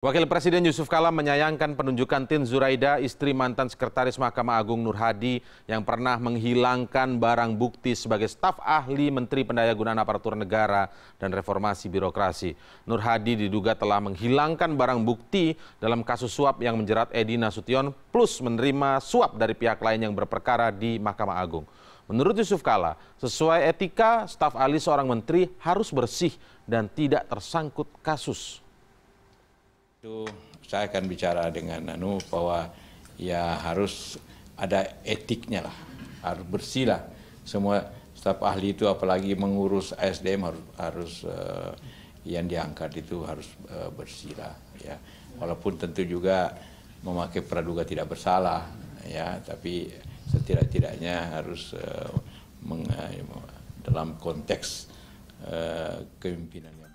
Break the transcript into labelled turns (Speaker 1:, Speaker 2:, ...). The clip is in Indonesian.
Speaker 1: Wakil Presiden Yusuf Kala menyayangkan penunjukan Tin Zuraida, istri mantan Sekretaris Mahkamah Agung Nur Hadi yang pernah menghilangkan barang bukti sebagai staf ahli Menteri Pendayagunaan Aparatur Negara dan Reformasi Birokrasi. Nur Hadi diduga telah menghilangkan barang bukti dalam kasus suap yang menjerat Edi Nasution plus menerima suap dari pihak lain yang berperkara di Mahkamah Agung. Menurut Yusuf Kala, sesuai etika, staf ahli seorang menteri harus bersih dan tidak tersangkut kasus.
Speaker 2: Itu saya akan bicara dengan Anu bahwa ya harus ada etiknya lah, harus bersih lah. Semua staf ahli itu apalagi mengurus SDM harus harus uh, yang diangkat itu harus uh, bersih lah ya. Walaupun tentu juga memakai praduga tidak bersalah ya, tapi setidak-tidaknya harus uh, meng, uh, dalam konteks
Speaker 3: uh, kepemimpinannya.